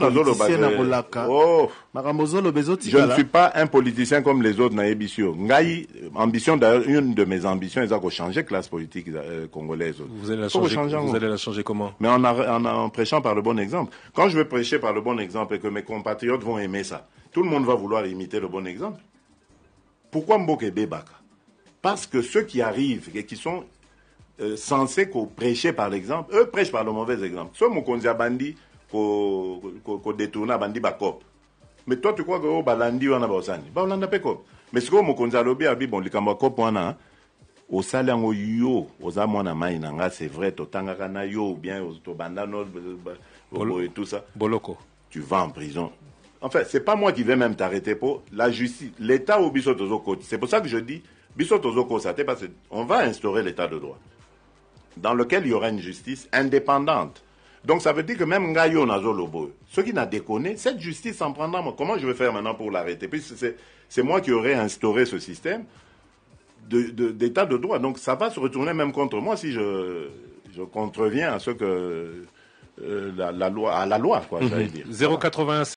Oh. Je ne suis pas un politicien comme les autres Ngai ambition d'ailleurs une de mes ambitions est de changer classe politique euh, congolaise. Vous allez la changer, vous allez la changer comment Mais en, prêchant par le bon exemple. Quand je vais prêcher par le bon exemple et que mes compatriotes vont aimer ça, tout le monde va vouloir imiter le bon exemple. Pourquoi Mboke Bebaka Parce que ceux qui arrivent et qui sont euh, censés prêcher par l'exemple, eux prêchent par le mauvais exemple. Soit Mokonzi Bandi kodetona bandi Bakop. Mais toi tu crois que oh, balandi wana baosani on bah, Mais ce que sikoyo mokonzi alobi abi bon likambo ya cope wana osali hein. au yo aux mwana mai na nga c'est vrai totangaka na yo bien ou no euh, bah, et tout ça boloko tu vas en prison en fait c'est pas moi qui vais même t'arrêter pour la justice l'état au biso tozokoti c'est pour ça que je dis biso parce qu'on va instaurer l'état de droit dans lequel il y aura une justice indépendante donc ça veut dire que même Ngayo Nazolobo, ceux qui n'a déconné, cette justice en prendra. Comment je vais faire maintenant pour l'arrêter Puisque c'est moi qui aurais instauré ce système d'état de, de, droit. Donc ça va se retourner même contre moi si je, je contreviens à ce que euh, la, loi à la loi quoi, j'allais mhm. dire.